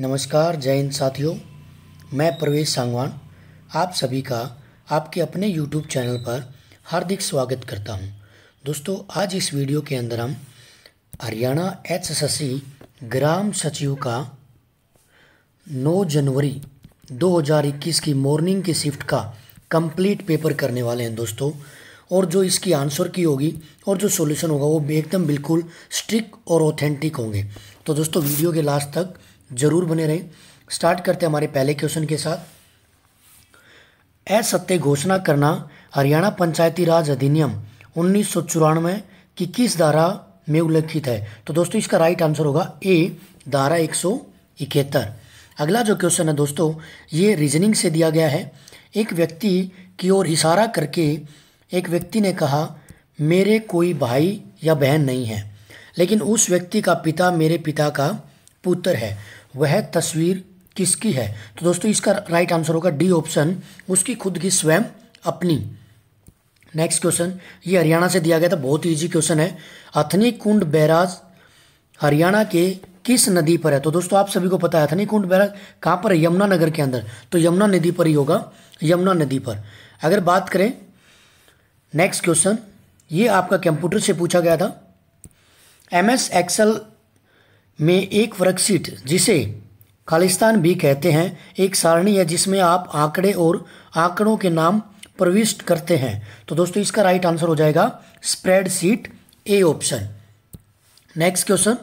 नमस्कार जय हिंद साथियों मैं प्रवेश सांगवान आप सभी का आपके अपने YouTube चैनल पर हार्दिक स्वागत करता हूं। दोस्तों आज इस वीडियो के अंदर हम हरियाणा एच ग्राम सचिव का 9 जनवरी 2021 की मॉर्निंग की शिफ्ट का कंप्लीट पेपर करने वाले हैं दोस्तों और जो इसकी आंसर की होगी और जो सॉल्यूशन होगा वो एकदम बिल्कुल स्ट्रिक और ऑथेंटिक होंगे तो दोस्तों वीडियो के लास्ट तक ज़रूर बने रहें स्टार्ट करते हैं हमारे पहले क्वेश्चन के साथ असत्य घोषणा करना हरियाणा पंचायती राज अधिनियम उन्नीस की किस धारा में उल्लेखित है तो दोस्तों इसका राइट आंसर होगा ए धारा एक अगला जो क्वेश्चन है दोस्तों ये रीजनिंग से दिया गया है एक व्यक्ति की ओर इशारा करके एक व्यक्ति ने कहा मेरे कोई भाई या बहन नहीं है लेकिन उस व्यक्ति का पिता मेरे पिता का पुत्र है वह तस्वीर किसकी है तो दोस्तों इसका राइट आंसर होगा डी ऑप्शन उसकी खुद की स्वयं अपनी नेक्स्ट क्वेश्चन ये हरियाणा से दिया गया था बहुत इजी ईजी क्वेश्चन है अथनी कुंड बैराज हरियाणा के किस नदी पर है तो दोस्तों आप सभी को पता है अथनी कुंड बैराज कहाँ पर है यमुना नगर के अंदर तो यमुना नदी पर ही होगा यमुना नदी पर अगर बात करें नेक्स्ट क्वेश्चन ये आपका कंप्यूटर से पूछा गया था एम एस एक्सल में एक वर्कशीट जिसे खालिस्तान भी कहते हैं एक सारणी है जिसमें आप आंकड़े और आंकड़ों के नाम प्रविष्ट करते हैं तो दोस्तों इसका राइट आंसर हो जाएगा spreadsheet A option next question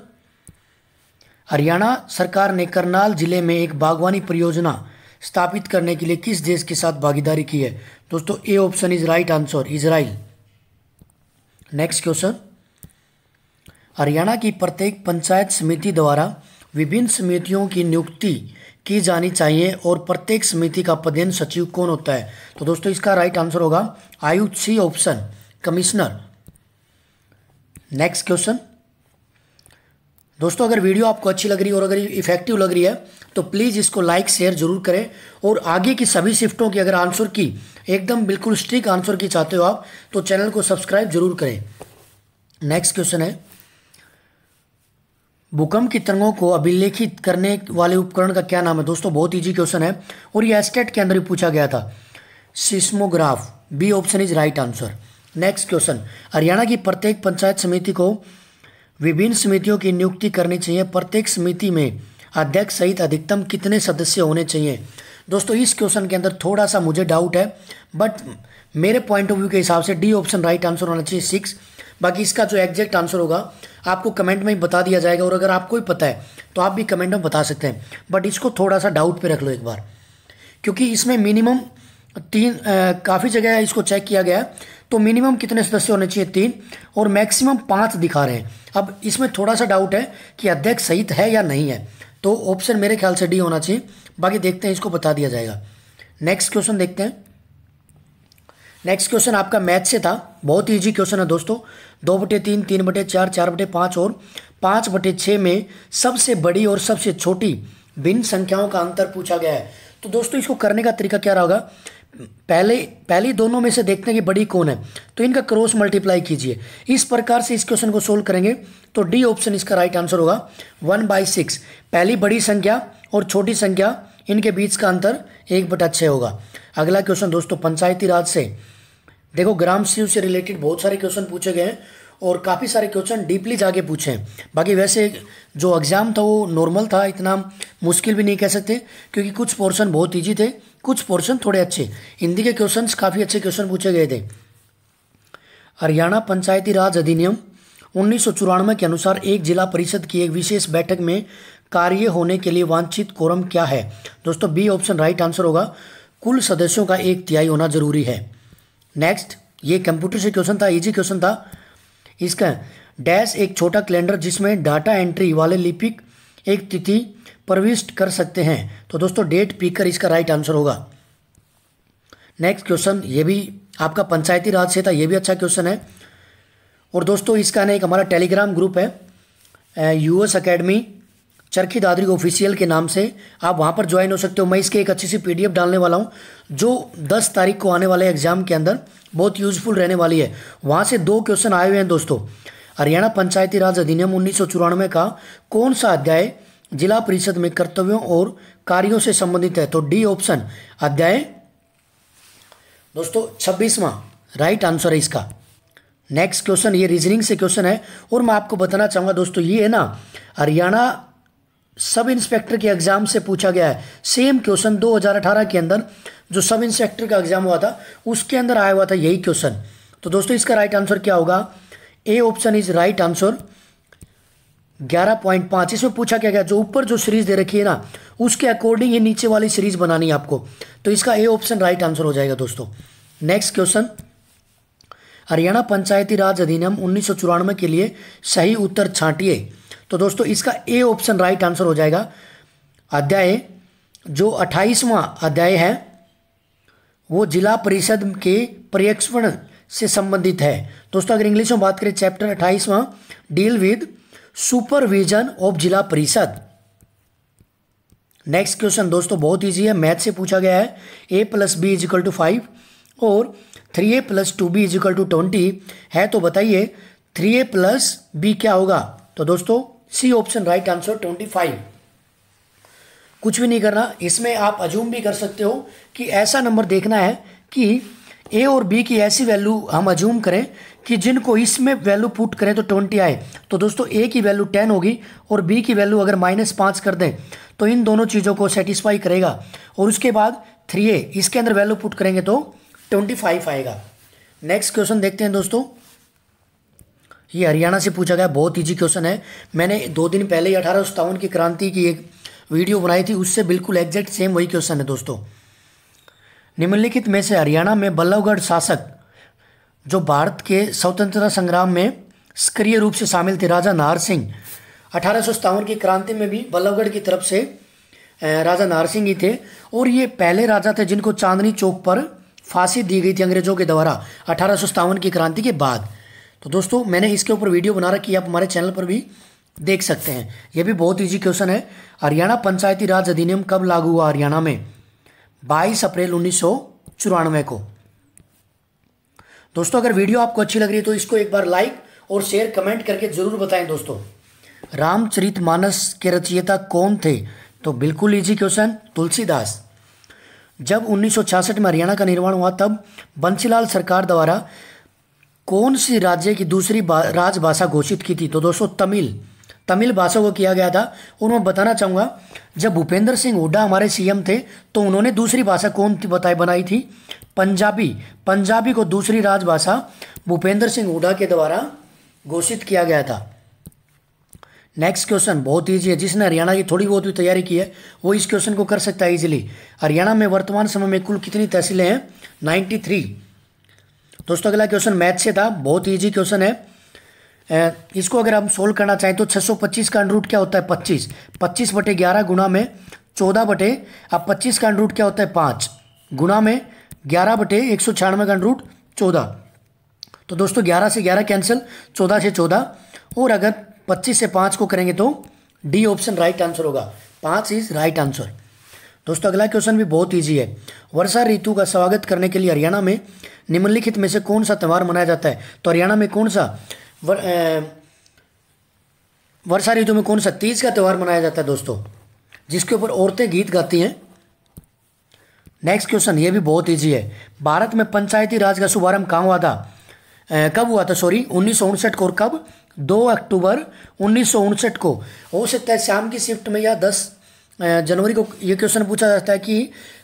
Haryana सरकार ने करनाल जिले में एक बागवानी परियोजना स्थापित करने के लिए किस देश के साथ भागीदारी की है दोस्तों A option is right answer Israel next question Haryana की प्रत्येक पंचायत समिति द्वारा विभिन्न समितियों की नियुक्ति की जानी चाहिए और प्रत्येक समिति का पदेन सचिव कौन होता है तो दोस्तों इसका राइट आंसर होगा आयुक्त C option commissioner next question दोस्तों अगर वीडियो आपको अच्छी लग रही है और अगर इफेक्टिव लग रही है तो प्लीज़ इसको लाइक शेयर जरूर करें और आगे की सभी शिफ्टों की अगर आंसर की एकदम बिल्कुल स्ट्रिक आंसर की चाहते हो आप तो चैनल को सब्सक्राइब जरूर करें नेक्स्ट क्वेश्चन है भूकंप की तरंगों को अभिलेखित करने वाले उपकरण का क्या नाम है दोस्तों बहुत ईजी क्वेश्चन है और ये एस्टेट के अंदर ही पूछा गया था seismograph B option is right answer next question Haryana की प्रत्येक पंचायत समिति को विभिन्न समितियों की नियुक्ति करनी चाहिए प्रत्येक समिति में अध्यक्ष सहित अधिकतम कितने सदस्य होने चाहिए दोस्तों इस क्वेश्चन के अंदर थोड़ा सा मुझे डाउट है बट मेरे पॉइंट ऑफ व्यू के हिसाब से डी ऑप्शन राइट आंसर होना चाहिए सिक्स बाकी इसका जो एग्जैक्ट आंसर होगा आपको कमेंट में ही बता दिया जाएगा और अगर आपको भी पता है तो आप भी कमेंट में बता सकते हैं बट इसको थोड़ा सा डाउट पे रख लो एक बार क्योंकि इसमें मिनिमम तीन काफ़ी जगह इसको चेक किया गया तो मिनिमम कितने सदस्य होने चाहिए तीन और मैक्सिमम पाँच दिखा रहे हैं अब इसमें थोड़ा सा डाउट है कि अध्यक्ष सहित है या नहीं है तो ऑप्शन मेरे ख्याल से डी होना चाहिए बाकी देखते हैं इसको बता दिया जाएगा नेक्स्ट क्वेश्चन देखते हैं नेक्स्ट क्वेश्चन आपका मैथ से था बहुत ईजी क्वेश्चन है दोस्तों दो बटे तीन तीन बटे चार चार बटे पाँच और पाँच बटे छः में सबसे बड़ी और सबसे छोटी भिन्न संख्याओं का अंतर पूछा गया है तो दोस्तों इसको करने का तरीका क्या रहेगा पहले पहली दोनों में से देखते हैं कि बड़ी कौन है तो इनका क्रॉस मल्टीप्लाई कीजिए इस प्रकार से इस क्वेश्चन को सोल्व करेंगे तो डी ऑप्शन इसका राइट आंसर होगा वन बाई सिक्स पहली बड़ी संख्या और छोटी संख्या इनके बीच का अंतर एक बटा छः होगा अगला क्वेश्चन दोस्तों पंचायती राज से देखो ग्राम सीव से रिलेटेड बहुत सारे क्वेश्चन पूछे गए हैं और काफ़ी सारे क्वेश्चन डीपली जाके पूछे हैं बाकी वैसे जो एग्ज़ाम था वो नॉर्मल था इतना मुश्किल भी नहीं कह सकते क्योंकि कुछ पोर्शन बहुत ईजी थे कुछ पोर्शन थोड़े अच्छे हिंदी के क्वेश्चन काफ़ी अच्छे क्वेश्चन पूछे गए थे हरियाणा पंचायती राज अधिनियम उन्नीस के अनुसार एक जिला परिषद की एक विशेष बैठक में कार्य होने के लिए वांछित कोरम क्या है दोस्तों बी ऑप्शन राइट आंसर होगा कुल सदस्यों का एक तिहाई होना जरूरी है नेक्स्ट ये कंप्यूटर से क्वेश्चन था इजी क्वेश्चन था इसका डैश एक छोटा कैलेंडर जिसमें डाटा एंट्री वाले लिपिक एक तिथि प्रविष्ट कर सकते हैं तो दोस्तों डेट पीकर इसका राइट आंसर होगा नेक्स्ट क्वेश्चन ये भी आपका पंचायती राज से था ये भी अच्छा क्वेश्चन है और दोस्तों इसका ना एक हमारा टेलीग्राम ग्रुप है US academy Charkhi Dadri official के नाम से आप वहाँ पर ज्वाइन हो सकते हो मैं इसके एक अच्छी सी पीडीएफ डालने वाला हूँ जो 10 तारीख को आने वाले एग्जाम के अंदर बहुत यूजफुल रहने वाली है वहाँ से दो क्वेश्चन आए हुए हैं दोस्तों हरियाणा पंचायती राज अधिनियम उन्नीस का कौन सा अध्याय जिला परिषद में कर्तव्यों और कार्यों से संबंधित है तो डी ऑप्शन अध्याय दोस्तों छब्बीसवा राइट आंसर है इसका नेक्स्ट क्वेश्चन ये रीजनिंग से क्वेश्चन है और मैं आपको बताना चाहूँगा दोस्तों ये है ना हरियाणा सब इंस्पेक्टर के एग्ज़ाम से पूछा गया है सेम क्वेश्चन 2018 के अंदर जो सब इंस्पेक्टर का एग्ज़ाम हुआ था उसके अंदर आया हुआ था यही क्वेश्चन तो दोस्तों इसका राइट आंसर क्या होगा A option is right answer ग्यारह पॉइंट पाँच इसमें पूछा क्या गया जो ऊपर जो सीरीज़ दे रखी है ना उसके अकॉर्डिंग ये नीचे वाली सीरीज़ बनानी है आपको तो इसका ए ऑप्शन राइट आंसर हो जाएगा दोस्तों नेक्स्ट क्वेश्चन हरियाणा पंचायती राज अधिनियम उन्नीस के लिए सही उत्तर छांटिए तो दोस्तों इसका ए ऑप्शन राइट आंसर हो जाएगा अध्याय जो अट्ठाईसवां अध्याय है वो जिला परिषद के पर्यवेक्षण से संबंधित है दोस्तों अगर इंग्लिश में बात करें चैप्टर अट्ठाईसवां deal with supervision of Zila Parishad next question दोस्तों बहुत ईजी है मैथ से पूछा गया है A plus B equal to five और three A plus two B equal to twenty है तो बताइए थ्री ए प्लस बी क्या होगा तो दोस्तों C option right answer twenty five कुछ भी नहीं करना इसमें आप अजूम भी कर सकते हो कि ऐसा नंबर देखना है कि ए और बी की ऐसी वैल्यू हम अजूम करें कि जिनको इसमें वैल्यू पुट करें तो ट्वेंटी आए तो दोस्तों ए की वैल्यू टेन होगी और बी की वैल्यू अगर माइनस पाँच कर दें तो इन दोनों चीज़ों को सेटिस्फाई करेगा और उसके बाद थ्री ए इसके अंदर वैल्यू पुट करेंगे तो ट्वेंटी फाइव आएगा नेक्स्ट क्वेश्चन देखते हैं दोस्तों ये हरियाणा से पूछा गया बहुत ईजी क्वेश्चन है मैंने दो दिन पहले ही अठारह की क्रांति की एक वीडियो बनाई थी उससे बिल्कुल एग्जैक्ट सेम वही क्वेश्चन है दोस्तों निम्नलिखित में से हरियाणा में बल्लभगढ़ शासक जो भारत के स्वतंत्रता संग्राम में सक्रिय रूप से शामिल थे राजा नार सिंह अठारह की क्रांति में भी बल्लभगढ़ की तरफ से राजा नार सिंह ही थे और ये पहले राजा थे जिनको चांदनी चौक पर फांसी दी गई थी अंग्रेजों के द्वारा अठारह की क्रांति के बाद तो दोस्तों मैंने इसके ऊपर वीडियो बना रखी है आप हमारे चैनल पर भी देख सकते हैं यह भी बहुत ईजी क्वेश्चन है हरियाणा पंचायती राज अधिनियम कब लागू हुआ हरियाणा में बाईस अप्रैल उन्नीस को दोस्तों अगर वीडियो आपको अच्छी लग रही है तो इसको एक बार लाइक और शेयर कमेंट करके ज़रूर बताएं दोस्तों रामचरित मानस के रचयिता कौन थे तो बिल्कुल इजी क्वेश्चन तुलसीदास जब 1966 में हरियाणा का निर्माण हुआ तब बंसीलाल सरकार द्वारा कौन सी राज्य की दूसरी राजभाषा घोषित की थी तो दोस्तों तमिल तमिल भाषा को किया गया था और मैं बताना चाहूँगा जब भूपेंद्र सिंह हुड्डा हमारे सीएम थे तो उन्होंने दूसरी भाषा कौन थी बताई बनाई थी पंजाबी पंजाबी को दूसरी राजभाषा भूपेंद्र सिंह हुड्डा के द्वारा घोषित किया गया था नेक्स्ट क्वेश्चन बहुत ईजी है जिसने हरियाणा की थोड़ी बहुत भी तैयारी की है वो इस क्वेश्चन को कर सकता है ईजिली हरियाणा में वर्तमान समय में कुल कितनी तहसीलें हैं नाइन्टी थ्री दोस्तों अगला क्वेश्चन मैथ से था बहुत ईजी क्वेश्चन है इसको अगर हम सोल्व करना चाहें तो 625 का अनुरूट क्या होता है 25 25 बटे ग्यारह गुणा में 14 बटे अब 25 का अनुरूट क्या होता है पाँच गुणा में ग्यारह बटे एक सौ छियानवे का अनुरूट चौदह तो दोस्तों ग्यारह से ग्यारह कैंसिल चौदह से चौदह और अगर पच्चीस से पाँच को करेंगे तो डी ऑप्शन राइट आंसर होगा पाँच इज राइट आंसर दोस्तों अगला क्वेश्चन भी बहुत ईजी है वर्षा ऋतु का स्वागत करने के लिए हरियाणा में निम्नलिखित में से कौन सा त्यौहार मनाया जाता है तो हरियाणा में कौन सा वर, ए, वर्षा ऋतु में कौन सा तीज का त्यौहार मनाया जाता है दोस्तों जिसके ऊपर औरतें गीत गाती हैं नेक्स्ट क्वेश्चन ये भी बहुत ईजी है भारत में पंचायती राज का शुभारंभ कहाँ हुआ था कब हुआ था सॉरी उन्नीस को और कब दो अक्टूबर उन्नीस को हो सकता है शाम की शिफ्ट में या दस जनवरी को ये क्वेश्चन पूछा जाता है कि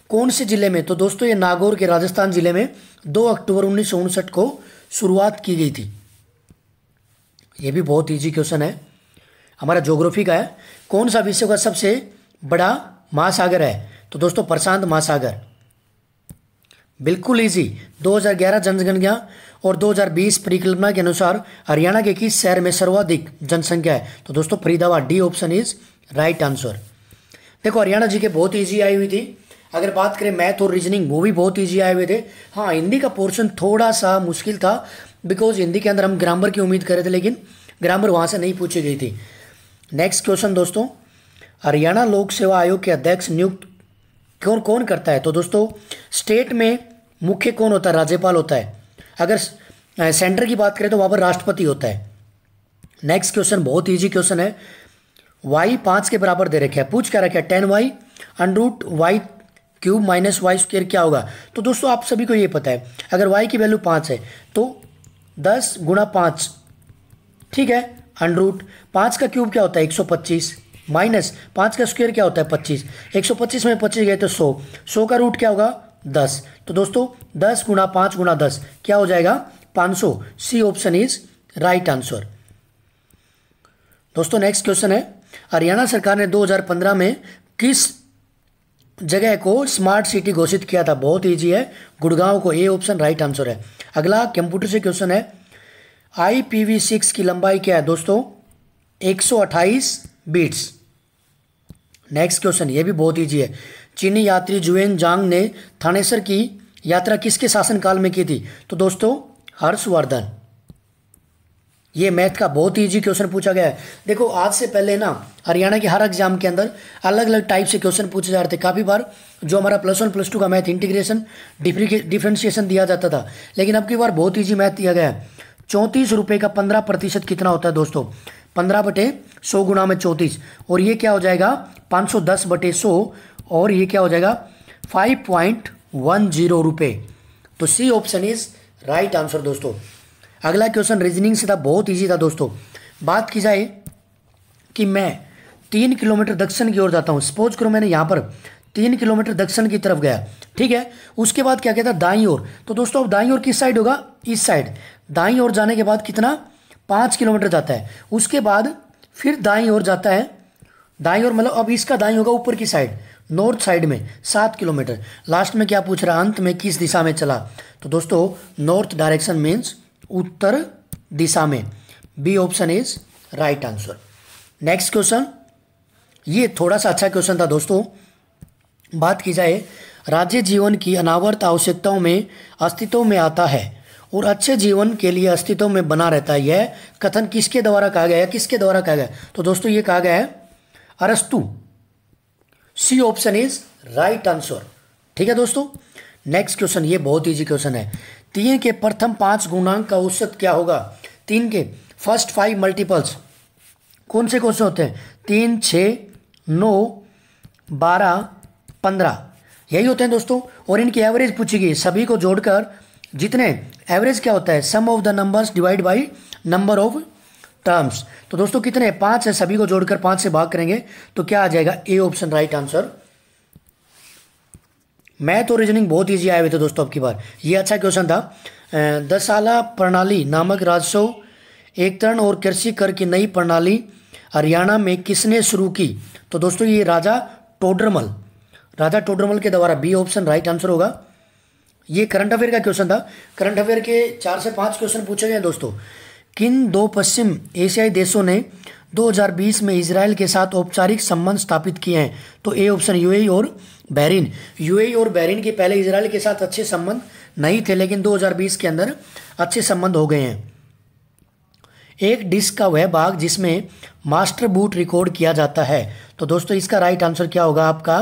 कौन से ज़िले में तो दोस्तों ये नागौर के राजस्थान ज़िले में दो अक्टूबर उन्नीस को शुरुआत की गई थी ये भी बहुत ईजी क्वेश्चन है हमारा जोग्राफी का है कौन सा विश्व का सबसे बड़ा महासागर है तो दोस्तों प्रशांत महासागर बिल्कुल इजी 2011 जनगणना और 2020 परिकल्पना के अनुसार हरियाणा के किस शहर में सर्वाधिक जनसंख्या है तो दोस्तों Faridabad D option is right answer देखो हरियाणा जी के बहुत ईजी आई हुई थी अगर बात करें मैथ और रीजनिंग वो भी बहुत ईजी आए हुए थे हाँ हिंदी का पोर्शन थोड़ा सा मुश्किल था बिकॉज हिंदी के अंदर हम ग्रामर की उम्मीद कर रहे थे लेकिन ग्रामर वहाँ से नहीं पूछी गई थी नेक्स्ट क्वेश्चन दोस्तों हरियाणा लोक सेवा आयोग के अध्यक्ष नियुक्त कौन कौन करता है तो दोस्तों स्टेट में मुख्य कौन होता है राज्यपाल होता है अगर सेंटर की बात करें तो वहाँ पर राष्ट्रपति होता है नेक्स्ट क्वेश्चन बहुत ईजी क्वेश्चन है वाई पांच के बराबर दे रखे पूछ क्या रखे ten Y under root Y cube minus Y square क्या होगा तो दोस्तों आप सभी को ये पता है अगर वाई की वैल्यू पांच है तो दस गुणा पांच ठीक है अनरूट पांच का क्यूब क्या होता है एक सौ पच्चीस माइनस पांच का स्क्वेयर क्या होता है पच्चीस एक सौ पच्चीस में पच्चीस गए तो सौ सौ का रूट क्या होगा दस तो दोस्तों दस गुणा पांच गुणा दस क्या हो जाएगा पांच सौ C option is right answer दोस्तों नेक्स्ट क्वेश्चन है हरियाणा सरकार ने 2015 में किस जगह को स्मार्ट सिटी घोषित किया था बहुत ईजी है गुड़गांव को ए ऑप्शन राइट आंसर है अगला कंप्यूटर से क्वेश्चन है आई पी वी सिक्स की लंबाई क्या है दोस्तों 128 बीट्स नेक्स्ट क्वेश्चन ये भी बहुत ईजी है चीनी यात्री जुएन जांग ने थानेसर की यात्रा किसके शासनकाल में की थी तो दोस्तों हर्षवर्धन ये मैथ का बहुत ही ईजी क्वेश्चन पूछा गया है देखो आज से पहले ना हरियाणा के हर एग्जाम के अंदर अलग अलग टाइप से क्वेश्चन पूछे जा रहे थे काफ़ी बार जो हमारा प्लस वन प्लस टू का मैथ इंटीग्रेशन डिफ्रेंशिएशन दिया जाता था लेकिन अब की बार बहुत ईजी मैथ दिया गया है चौंतीस रुपये का पंद्रह प्रतिशत कितना होता है दोस्तों पंद्रह बटे सौ गुणा में चौंतीस और ये क्या हो जाएगा पाँच सौ दस बटे सौ और ये क्या हो जाएगा फाइव पॉइंट वन जीरो रुपये तो C option is right answer दोस्तों अगला क्वेश्चन रीजनिंग से था बहुत ईजी था दोस्तों बात की जाए कि मैं तीन किलोमीटर दक्षिण की ओर जाता हूँ सपोज करो मैंने यहाँ पर तीन किलोमीटर दक्षिण की तरफ गया ठीक है उसके बाद क्या कहता दाई ओर तो दोस्तों अब दाई ओर किस साइड होगा इस साइड दाई ओर जाने के बाद कितना पाँच किलोमीटर जाता है उसके बाद फिर दाई ओर जाता है दाई ओर मतलब अब इसका दाई होगा ऊपर की साइड नॉर्थ साइड में सात किलोमीटर लास्ट में क्या पूछ रहा अंत में किस दिशा में चला तो दोस्तों नॉर्थ डायरेक्शन मीन्स उत्तर दिशा में B option is right answer next question ये थोड़ा सा अच्छा क्वेश्चन था दोस्तों बात की जाए राज्य जीवन की अनावर्त आवश्यकताओं में अस्तित्व में आता है और अच्छे जीवन के लिए अस्तित्व में बना रहता है यह कथन किसके द्वारा कहा गया है किसके द्वारा कहा गया तो दोस्तों ये कहा गया है अरस्तु C option is right answer ठीक है दोस्तों नेक्स्ट क्वेश्चन ये बहुत इजी क्वेश्चन है तीन के प्रथम पांच गुणांक का औसत क्या होगा तीन के फर्स्ट फाइव मल्टीपल्स कौन से कौन से होते हैं तीन छ नौ बारह पंद्रह यही होते हैं दोस्तों और इनकी एवरेज पूछी गई सभी को जोड़कर जितने एवरेज क्या होता है sum of the numbers divide by number of terms तो दोस्तों कितने पाँच है सभी को जोड़कर पांच से भाग करेंगे तो क्या आ जाएगा A option right answer math और रीजनिंग बहुत ईजी आए हुए थे दोस्तों आपकी बार ये अच्छा क्वेश्चन था दस प्रणाली नामक राजस्व एकत्रण और कृषि कर की नई प्रणाली हरियाणा में किसने शुरू की तो दोस्तों ये राजा टोडरमल राजा टोडरमल के द्वारा बी ऑप्शन राइट आंसर होगा ये करंट अफेयर का क्वेश्चन था करंट अफेयर के चार से पांच क्वेश्चन पूछे गए दोस्तों किन दो पश्चिम एशियाई देशों ने 2020 में इसराइल के साथ औपचारिक संबंध स्थापित किए हैं तो ए ऑप्शन यूएई और बहरीन यूएई और बहरीन के पहले इसराइल के साथ अच्छे संबंध नहीं थे लेकिन 2020 के अंदर अच्छे संबंध हो गए हैं एक डिस्क का वह भाग जिसमें मास्टर बूट रिकॉर्ड किया जाता है तो दोस्तों इसका राइट आंसर क्या होगा आपका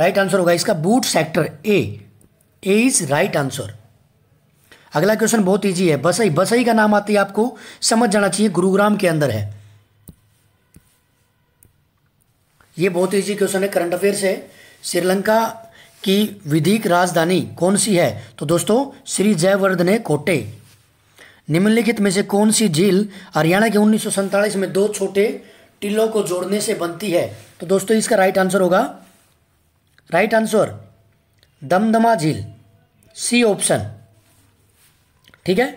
राइट आंसर होगा इसका boot sector A A is right answer अगला क्वेश्चन बहुत ईजी है बसई बसई का नाम आते ही आपको समझ जाना चाहिए गुरुग्राम के अंदर है ये बहुत ईजी क्वेश्चन है करंट अफेयर से श्रीलंका की विधिक राजधानी कौन सी है तो दोस्तों श्री जयवर्धने कोटे निम्नलिखित में से कौन सी झील हरियाणा के उन्नीस में दो छोटे टीलों को जोड़ने से बनती है तो दोस्तों इसका राइट आंसर होगा राइट आंसर दमदमा झील सी ऑप्शन ठीक है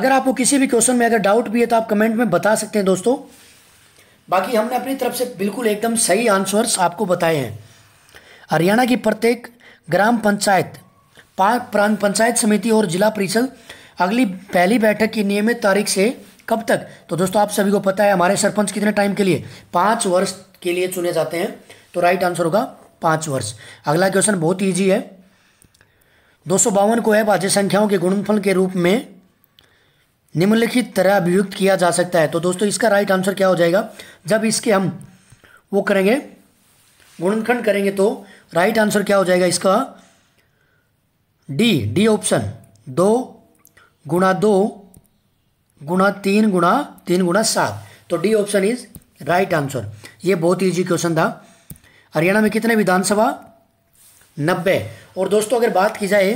अगर आपको किसी भी क्वेश्चन में अगर डाउट भी है तो आप कमेंट में बता सकते हैं दोस्तों बाकी हमने अपनी तरफ से बिल्कुल एकदम सही आंसर्स आपको बताए हैं हरियाणा की प्रत्येक ग्राम पंचायत प्रांत पंचायत समिति और जिला परिषद अगली पहली बैठक की नियमित तारीख से कब तक तो दोस्तों आप सभी को पता है हमारे सरपंच कितने टाइम के लिए पाँच वर्ष के लिए चुने जाते हैं तो राइट आंसर होगा पाँच वर्ष अगला क्वेश्चन बहुत ईजी है दो को है बाज्य संख्याओं के गुणनफल के रूप में निम्नलिखित तरह अभियुक्त किया जा सकता है तो दोस्तों इसका राइट आंसर क्या हो जाएगा जब इसके हम वो करेंगे गुणनखंड करेंगे तो राइट आंसर क्या हो जाएगा इसका डी डी ऑप्शन दो गुणा दो गुणा तीन गुणा तीन गुणा सात तो D option is right answer ये बहुत इजी क्वेश्चन था हरियाणा में कितने विधानसभा नब्बे और दोस्तों अगर बात की जाए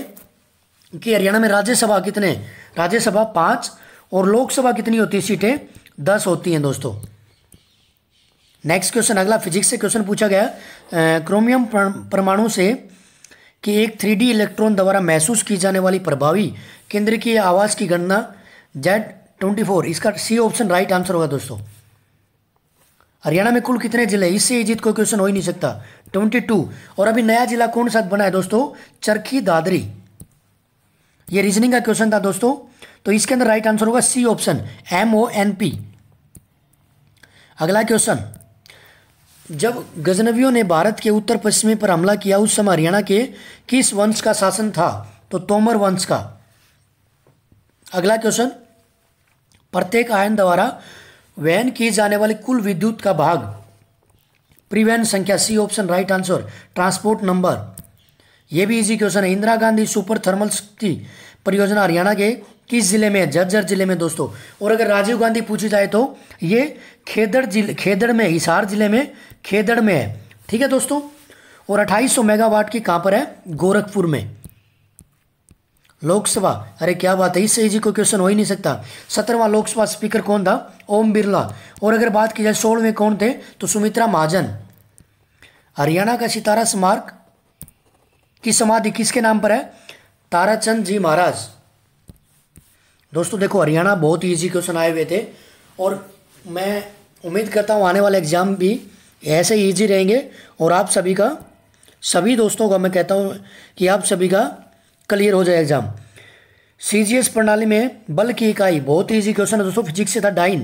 कि हरियाणा में राज्यसभा कितने राज्यसभा पांच और लोकसभा कितनी होती है सीटें दस होती हैं दोस्तों नेक्स्ट क्वेश्चन अगला फिजिक्स से क्वेश्चन पूछा गया क्रोमियम परमाणु से कि एक थ्री डी इलेक्ट्रॉन द्वारा महसूस की जाने वाली प्रभावी केंद्र की आवाज़ की गणना जेड ट्वेंटी फोर इसका सी ऑप्शन राइट आंसर होगा दोस्तों हरियाणा में कुल कितने जिले इससे जीत कोई क्वेश्चन हो ही नहीं सकता ट्वेंटी टू और अभी नया जिला कौन सा बना है दोस्तों चरखी दादरी ये रीजनिंग का क्वेश्चन था दोस्तों तो इसके अंदर राइट आंसर होगा C option M O N P अगला क्वेश्चन जब गजनवियों ने भारत के उत्तर पश्चिमी पर हमला किया उस समय हरियाणा के किस वंश का शासन था तो तोमर वंश का अगला क्वेश्चन प्रत्येक आयन द्वारा वहन किए जाने वाले कुल विद्युत का भाग प्रिवहन संख्या C option right answer transport number ये भी इजी क्वेश्चन है इंदिरा गांधी सुपर थर्मल शक्ति परियोजना हरियाणा के किस जिले में है जिले में दोस्तों और अगर राजीव गांधी पूछी जाए तो ये खेदड़ जिले खेदड़ में हिसार जिले में खेदड़ में है ठीक है दोस्तों और 2800 मेगावाट की कहां पर है गोरखपुर में लोकसभा अरे क्या बात है इससे इजी कोई क्वेश्चन हो ही नहीं सकता सत्रहवा लोकसभा स्पीकर कौन था ओम बिरला और अगर बात की जाए सोलहवें कौन थे तो सुमित्रा महाजन हरियाणा का सितारा स्मारक की समाधि किसके नाम पर है ताराचंद जी महाराज दोस्तों देखो हरियाणा बहुत इजी ईजी क्वेश्चन आए हुए थे और मैं उम्मीद करता हूँ आने वाले एग्जाम भी ऐसे ही ईजी रहेंगे और आप सभी का सभी दोस्तों का मैं कहता हूँ कि आप सभी का क्लियर हो जाए एग्जाम सीजीएस प्रणाली में बल की इकाई बहुत ही क्वेश्चन है दोस्तों फिजिक्स से था डाइन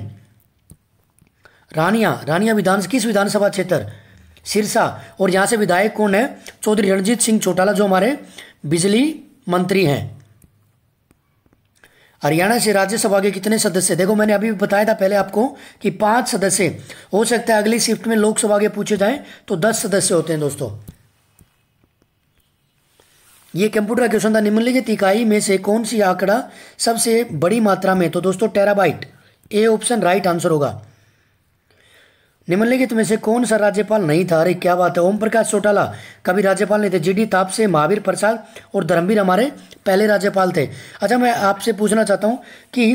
रानिया रानिया विधान किस विधानसभा क्षेत्र सिरसा और यहाँ से विधायक कौन है चौधरी रणजीत सिंह चौटाला जो हमारे बिजली मंत्री हैं हरियाणा से राज्यसभा के कितने सदस्य देखो मैंने अभी बताया था पहले आपको कि पांच सदस्य हो सकता है अगली शिफ्ट में लोकसभा के पूछे जाएं तो दस सदस्य होते हैं दोस्तों ये कंप्यूटर का क्वेश्चन था निम्नलिखित इकाई में से कौन सी आंकड़ा सबसे बड़ी मात्रा में तो दोस्तों terabyte A option right answer होगा निम्नलिखित में से कौन सा राज्यपाल नहीं था अरे क्या बात है ओम प्रकाश चौटाला कभी राज्यपाल नहीं थे जी डी तापसे महावीर प्रसाद और धर्मवीर हमारे पहले राज्यपाल थे अच्छा मैं आपसे पूछना चाहता हूँ कि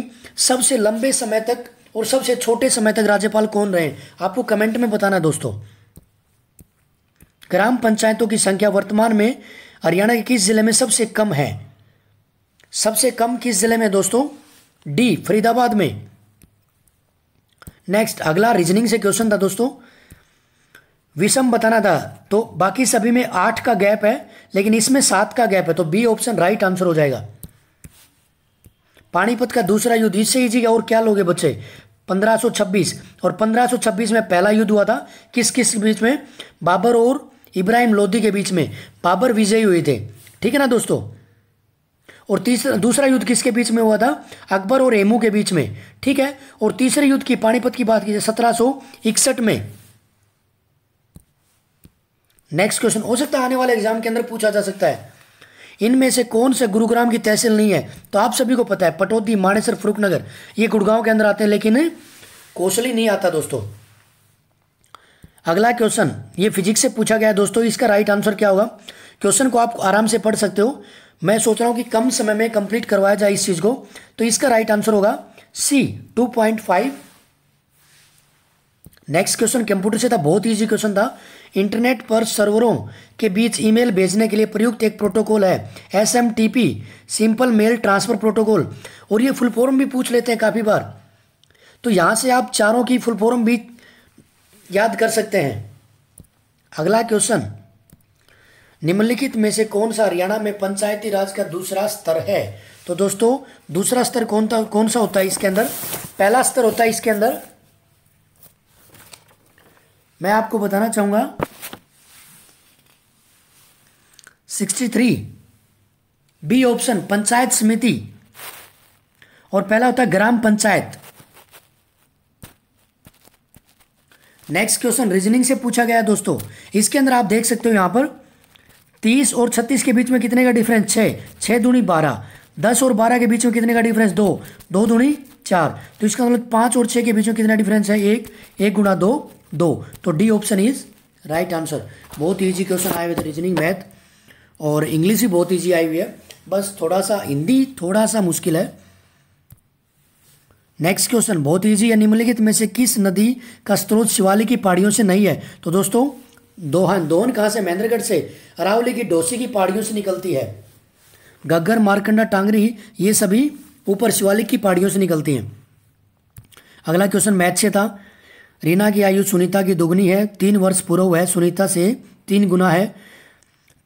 सबसे लंबे समय तक और सबसे छोटे समय तक राज्यपाल कौन रहे आपको कमेंट में बताना दोस्तों ग्राम पंचायतों की संख्या वर्तमान में हरियाणा के किस ज़िले में सबसे कम है सबसे कम किस ज़िले में दोस्तों डी फरीदाबाद में नेक्स्ट अगला रीजनिंग से क्वेश्चन था दोस्तों विषम बताना था तो बाकी सभी में आठ का गैप है लेकिन इसमें सात का गैप है तो बी ऑप्शन राइट आंसर हो जाएगा पानीपत का दूसरा युद्ध इससे ही और क्या लोगे बच्चे 1526 और 1526 में पहला युद्ध हुआ था किस किस बीच में बाबर और इब्राहिम लोधी के बीच में बाबर विजयी हुए थे ठीक है ना दोस्तों और तीसरा दूसरा युद्ध किसके बीच में हुआ था अकबर और एमू के बीच में ठीक है और तीसरे युद्ध की पानीपत की बात कीजिए सत्रह इकसठ में नेक्स्ट क्वेश्चन हो सकता है आने वाले एग्जाम के अंदर पूछा जा सकता है इनमें से कौन से गुरुग्राम की तहसील नहीं है तो आप सभी को पता है पटौदी मानेसर फ्रुकनगर ये गुड़गांव के अंदर आते हैं लेकिन कोसली नहीं आता दोस्तों अगला क्वेश्चन ये फिजिक्स से पूछा गया है दोस्तों इसका राइट आंसर क्या होगा क्वेश्चन को आप आराम से पढ़ सकते हो मैं सोच रहा हूँ कि कम समय में कंप्लीट करवाया जाए इस चीज़ को तो इसका राइट आंसर होगा C two point five next question computer से था बहुत ईजी क्वेश्चन था इंटरनेट पर सर्वरों के बीच ईमेल भेजने के लिए प्रयुक्त एक प्रोटोकॉल है S M T P simple mail transfer protocol और ये फुल फॉर्म भी पूछ लेते हैं काफ़ी बार तो यहाँ से आप चारों की फुल फॉर्म भी याद कर सकते हैं अगला क्वेश्चन निम्नलिखित में से कौन सा हरियाणा में पंचायती राज का दूसरा स्तर है तो दोस्तों दूसरा स्तर कौन था कौन सा होता है इसके अंदर पहला स्तर होता है इसके अंदर मैं आपको बताना सिक्सटी 63 बी ऑप्शन पंचायत समिति और पहला होता है gram panchayat next question reasoning से पूछा गया दोस्तों इसके अंदर आप देख सकते हो यहाँ पर तीस और छत्तीस के बीच में कितने का डिफरेंस छः छः दूनी बारह दस और बारह के बीच में कितने का डिफरेंस दो दो दूनी चार तो इसका मतलब पाँच और छः के बीच में कितना डिफरेंस है एक एक गुणा दो दो तो D option is right answer बहुत ईजी क्वेश्चन आए हुए थे रीजनिंग मैथ और इंग्लिश भी बहुत ईजी आई हुई है बस थोड़ा सा हिंदी थोड़ा सा मुश्किल है नेक्स्ट क्वेश्चन बहुत ईजी है निम्नलिखित में से किस नदी का स्रोत शिवालिक की पहाड़ियों से नहीं है तो दोस्तों दोहन दोहन कहाँ से महेंद्रगढ़ से अरावली की डोसी की पहाड़ियों से निकलती है गग्गर मारकंडा टांगरी ये सभी ऊपर शिवालिक की पहाड़ियों से निकलती हैं अगला क्वेश्चन मैथ से था रीना की आयु सुनीता की दोगुनी है तीन वर्ष पूर्व है सुनीता से तीन गुना है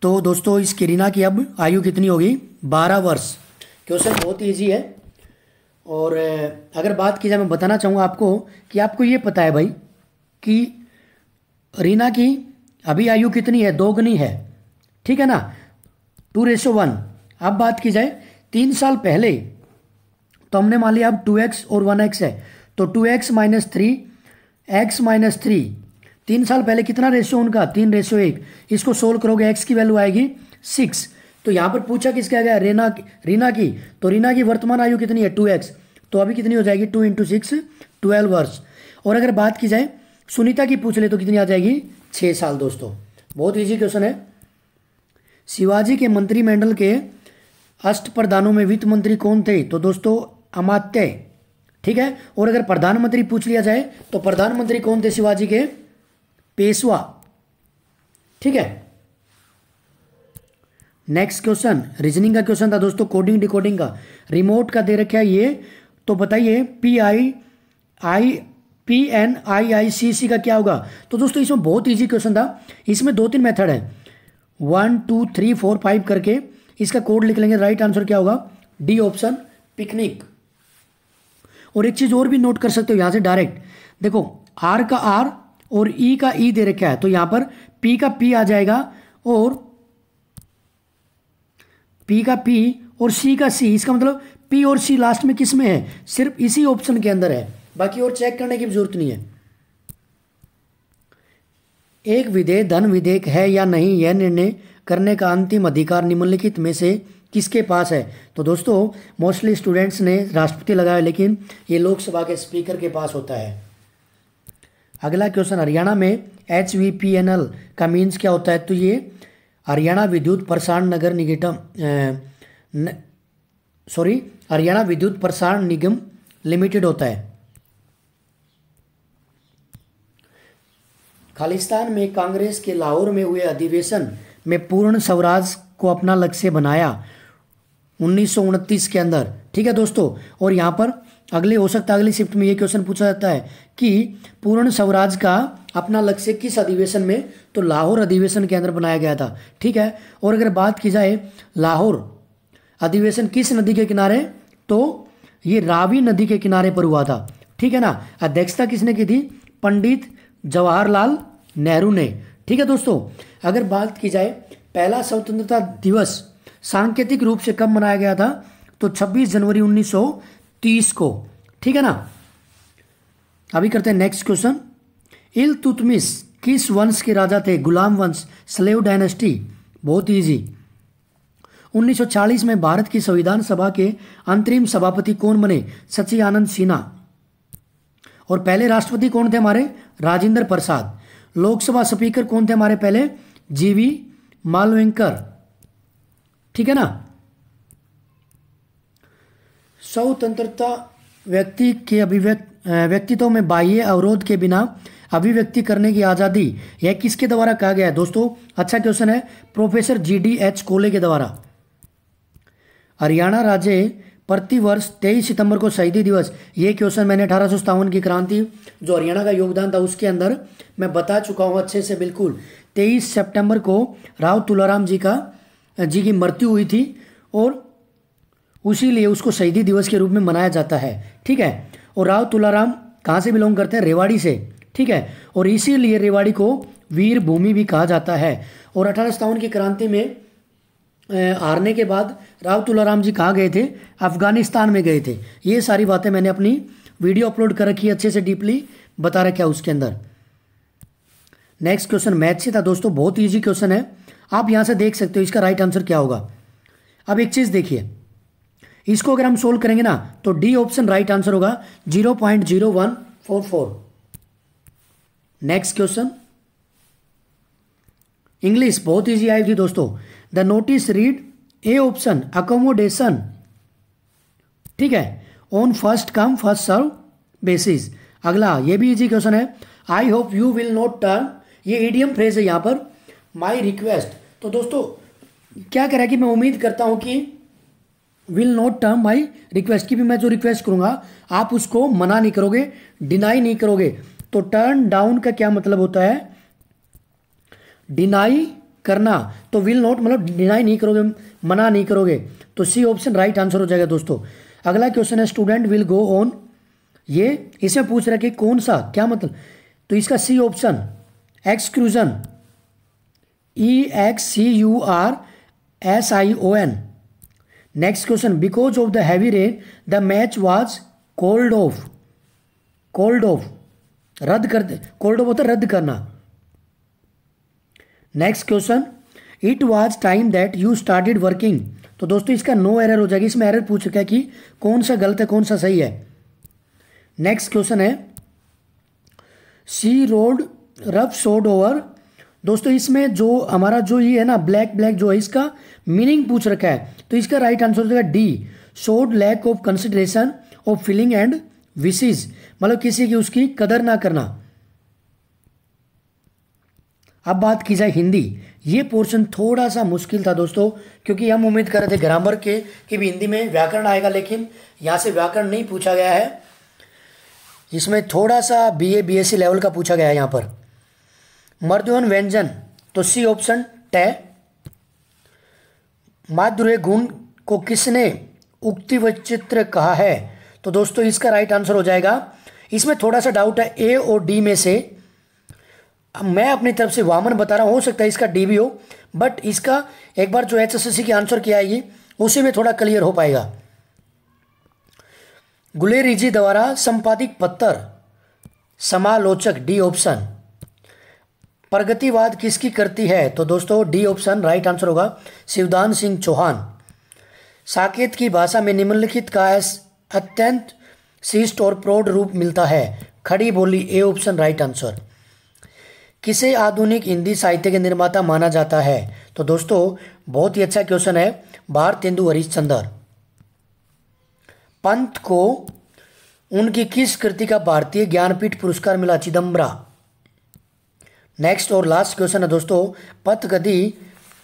तो दोस्तों इसकी रीना की अब आयु कितनी होगी बारह वर्ष क्वेश्चन बहुत ईजी है और अगर बात की जाए मैं बताना चाहूँगा आपको कि आपको ये पता है भाई कि रीना की अभी आयु कितनी है दोगुनी है ठीक है ना टू रेशो वन अब बात की जाए तीन साल पहले तो हमने मान लिया अब टू एक्स और वन एक्स है तो two X minus three X minus three तीन साल पहले कितना रेशो उनका तीन रेशो एक इसको सोल्व करोगे एक्स की वैल्यू आएगी सिक्स तो यहां पर पूछा किसके आ गया रेना रीना की तो रीना की वर्तमान आयु कितनी है टू एक्स तो अभी कितनी हो जाएगी टू इंटू सिक्स ट्वेल्व वर्ष और अगर बात की जाए सुनीता की पूछ ले तो कितनी आ जाएगी छः साल दोस्तों बहुत ईजी क्वेश्चन है शिवाजी के मंत्रिमंडल के अष्ट प्रधानों में वित्त मंत्री कौन थे तो दोस्तों अमात्य ठीक है और अगर प्रधानमंत्री पूछ लिया जाए तो प्रधानमंत्री कौन थे शिवाजी के पेशवा ठीक है नेक्स्ट क्वेश्चन रीजनिंग का क्वेश्चन था दोस्तों कोडिंग डिकोडिंग का रिमोट का दे रखा है ये तो बताइए P I I P N I I C C का क्या होगा तो दोस्तों इसमें बहुत इजी क्वेश्चन था इसमें दो तीन मेथड है one two three four five करके इसका कोड लिख लेंगे राइट आंसर क्या होगा डी ऑप्शन पिकनिक और एक चीज़ और भी नोट कर सकते हो यहां से डायरेक्ट देखो आर का आर और ई e का ई e दे रखा है तो यहां पर पी का पी आ जाएगा और पी का पी और सी का सी इसका मतलब पी और सी लास्ट में किस में है सिर्फ इसी ऑप्शन के अंदर है बाकी और चेक करने की जरूरत नहीं है एक विधेय धन विधेयक है या नहीं यह निर्णय करने का अंतिम अधिकार निम्नलिखित में से किसके पास है तो दोस्तों मोस्टली स्टूडेंट्स ने राष्ट्रपति लगाया लेकिन ये लोकसभा के स्पीकर के पास होता है अगला क्वेश्चन हरियाणा में H V P N L का मीन्स क्या होता है तो ये हरियाणा विद्युत प्रसारण नगर निगम सॉरी हरियाणा विद्युत प्रसारण निगम लिमिटेड होता है खालिस्तान में कांग्रेस के लाहौर में हुए अधिवेशन में पूर्ण स्वराज को अपना लक्ष्य बनाया उन्नीस के अंदर ठीक है दोस्तों और यहाँ पर अगले हो सकता है अगली शिफ्ट में ये क्वेश्चन पूछा जाता है कि पूर्ण स्वराज का अपना लक्ष्य किस अधिवेशन में तो लाहौर अधिवेशन के अंदर बनाया गया था ठीक है और अगर बात की जाए लाहौर अधिवेशन किस नदी के किनारे तो ये रावी नदी के किनारे पर हुआ था ठीक है ना अध्यक्षता किसने की थी पंडित जवाहरलाल नेहरू ने ठीक है दोस्तों अगर बात की जाए पहला स्वतंत्रता दिवस सांकेतिक रूप से कब मनाया गया था तो 26 जनवरी 1930 को ठीक है ना अभी करते हैं नेक्स्ट क्वेश्चन इल तुतमिस किस वंश के राजा थे गुलाम वंश स्लेव डायनेस्टी बहुत ईजी 1940 में भारत की संविधान सभा के अंतरिम सभापति कौन बने सची आनंद सिन्हा और पहले राष्ट्रपति कौन थे हमारे राजेंद्र प्रसाद लोकसभा स्पीकर कौन थे हमारे पहले जीवी मालवेंकर ठीक है ना स्वतंत्रता व्यक्ति के अभिव्यक्ति व्यक्तित्व में बाह्य अवरोध के बिना अभिव्यक्ति करने की आज़ादी यह किसके द्वारा कहा गया है दोस्तों अच्छा क्वेश्चन है प्रोफेसर जी डी एच कोले के द्वारा हरियाणा राज्य प्रतिवर्ष तेईस सितंबर को शहीदी दिवस ये क्वेश्चन मैंने अठारह की क्रांति जो हरियाणा का योगदान था उसके अंदर मैं बता चुका हूँ अच्छे से बिल्कुल तेईस सितंबर को राव तुलाराम जी का जी की मृत्यु हुई थी और उसी लिए उसको शहीदी दिवस के रूप में मनाया जाता है ठीक है और राव तुलाराम कहाँ से बिलोंग करते हैं रेवाड़ी से ठीक है और इसीलिए रेवाड़ी को वीर भूमि भी कहा जाता है और अठारह की क्रांति में हारने के बाद राव तुलाराम जी कहाँ गए थे अफगानिस्तान में गए थे ये सारी बातें मैंने अपनी वीडियो अपलोड कर रखी है अच्छे से डीपली बता रखा है उसके अंदर नेक्स्ट क्वेश्चन मैथ से था दोस्तों बहुत ईजी क्वेश्चन है आप यहाँ से देख सकते हो इसका राइट आंसर क्या होगा अब एक चीज़ देखिए इसको अगर हम सोल्व करेंगे ना तो डी ऑप्शन राइट आंसर होगा zero point zero one four four next question English बहुत इजी आई थी दोस्तों the notice read A option accommodation ठीक है on first come first serve basis अगला ये भी इजी क्वेश्चन है I hope you will not turn ये ईडीएम फ्रेज है यहां पर माई रिक्वेस्ट तो दोस्तों क्या कह रहा है कि मैं उम्मीद करता हूं कि will not turn my request की भी मैं जो रिक्वेस्ट करूंगा आप उसको मना नहीं करोगे डिनाई नहीं करोगे तो टर्न डाउन का क्या मतलब होता है डिनाई करना तो विल नॉट मतलब डिनाई नहीं करोगे मना नहीं करोगे तो सी ऑप्शन राइट आंसर हो जाएगा दोस्तों अगला क्वेश्चन है स्टूडेंट विल गो ऑन ये इसमें पूछ रहा है कि कौन सा क्या मतलब तो इसका C option excursion E X C U R S I O N next question because of the heavy rain the match was called off called off रद्द कर दे कोल्ड वॉटर रद्द करना next question it was time that you started working तो दोस्तों इसका no error हो जाएगी इसमें एरर पूछ रखा है कि कौन सा गलत है कौन सा सही है नेक्स्ट क्वेश्चन है C rode roughshod over दोस्तों इसमें जो हमारा जो ये है ना ब्लैक ब्लैक जो है इसका मीनिंग पूछ रखा है तो इसका राइट आंसर हो जाएगा D showed lack of consideration of feeling and wishes मतलब किसी की उसकी कदर ना करना अब बात की जाए हिंदी ये पोर्शन थोड़ा सा मुश्किल था दोस्तों क्योंकि हम उम्मीद कर रहे थे ग्रामर के कि भी हिंदी में व्याकरण आएगा लेकिन यहाँ से व्याकरण नहीं पूछा गया है इसमें थोड़ा सा बीए बीएससी लेवल का पूछा गया है यहाँ पर मर्दोहन व्यंजन तो सी ऑप्शन टै माधुर्य गुण को किसने उक्ति व कहा है तो दोस्तों इसका राइट आंसर हो जाएगा इसमें थोड़ा सा डाउट है ए और डी में से मैं अपनी तरफ से वामन बता रहा हूँ हो सकता है इसका डी भी हो बट इसका एक बार जो एच एस एस सी की आंसर किया आएगी उसी में थोड़ा क्लियर हो पाएगा गुलेरी जी द्वारा संपादित पत्थर समालोचक डी ऑप्शन प्रगतिवाद किसकी करती है तो दोस्तों डी ऑप्शन राइट आंसर होगा शिवदान सिंह चौहान साकेत की भाषा में निम्नलिखित का अत्यंत शिष्ट और प्रौढ़ रूप मिलता है खड़ी बोली ए ऑप्शन राइट आंसर किसे आधुनिक हिंदी साहित्य के निर्माता माना जाता है तो दोस्तों बहुत ही अच्छा क्वेश्चन है भारतेंदु हरिश्चंद्र पंत को उनकी किस कृति का भारतीय ज्ञानपीठ पुरस्कार मिला चिदम्बरा नेक्स्ट और लास्ट क्वेश्चन है दोस्तों पथगति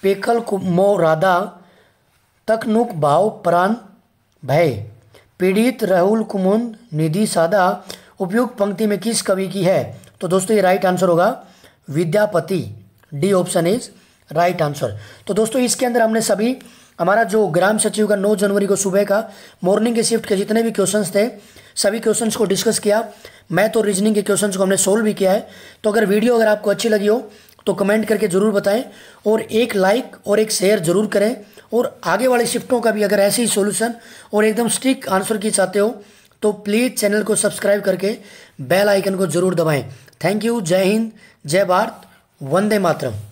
पेकल कुमो राधा तकनुक भाव प्राण भय पीड़ित राहुल कुमुन निधि सादा उपयुक्त पंक्ति में किस कवि की है तो दोस्तों ये राइट आंसर होगा Vidyapati D option is right answer तो दोस्तों इसके अंदर हमने सभी हमारा जो ग्राम सचिव का 9 जनवरी को सुबह का मॉर्निंग के शिफ्ट के जितने भी क्वेश्चंस थे सभी क्वेश्चंस को डिस्कस किया मैथ और रीजनिंग के क्वेश्चंस को हमने सोल्व भी किया है तो अगर वीडियो अगर आपको अच्छी लगी हो तो कमेंट करके ज़रूर बताएं और एक लाइक और एक शेयर ज़रूर करें और आगे वाले शिफ्टों का भी अगर ऐसे ही सोल्यूशन और एकदम स्ट्रिक आंसर की चाहते हो तो प्लीज़ चैनल को सब्सक्राइब करके बेल आइकन को ज़रूर दबाएं थैंक यू जय हिंद जय भारत वंदे मातरम